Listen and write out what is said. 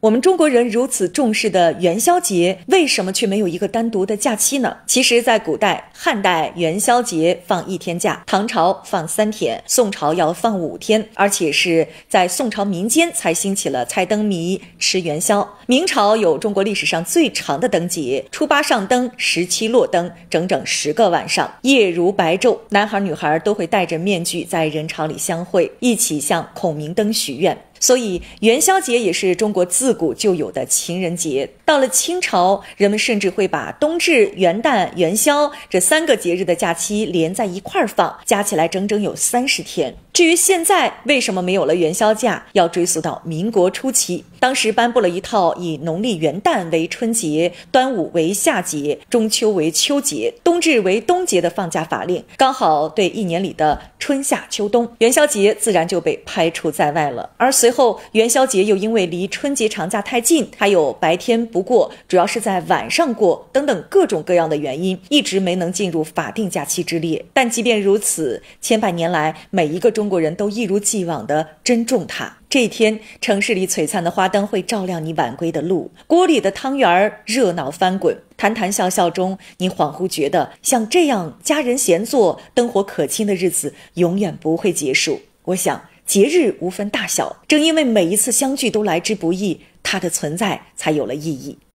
我们中国人如此重视的元宵节，为什么却没有一个单独的假期呢？其实，在古代，汉代元宵节放一天假，唐朝放三天，宋朝要放五天，而且是在宋朝民间才兴起了猜灯谜、吃元宵。明朝有中国历史上最长的灯节，初八上灯，十七落灯，整整十个晚上，夜如白昼，男孩女孩都会戴着面具在人潮里相会，一起向孔明灯许愿。所以，元宵节也是中国自古就有的情人节。到了清朝，人们甚至会把冬至、元旦、元宵这三个节日的假期连在一块儿放，加起来整整有三十天。至于现在为什么没有了元宵假，要追溯到民国初期，当时颁布了一套以农历元旦为春节、端午为夏节、中秋为秋节、冬至为冬节的放假法令，刚好对一年里的春夏秋冬，元宵节自然就被排除在外了。而随后，元宵节又因为离春节长假太近，还有白天不过，主要是在晚上过等等各种各样的原因，一直没能进入法定假期之列。但即便如此，千百年来每一个中。中国人都一如既往的珍重它。这一天，城市里璀璨的花灯会照亮你晚归的路，锅里的汤圆儿热闹翻滚，谈谈笑笑中，你恍惚觉得像这样家人闲坐，灯火可亲的日子永远不会结束。我想，节日无分大小，正因为每一次相聚都来之不易，它的存在才有了意义。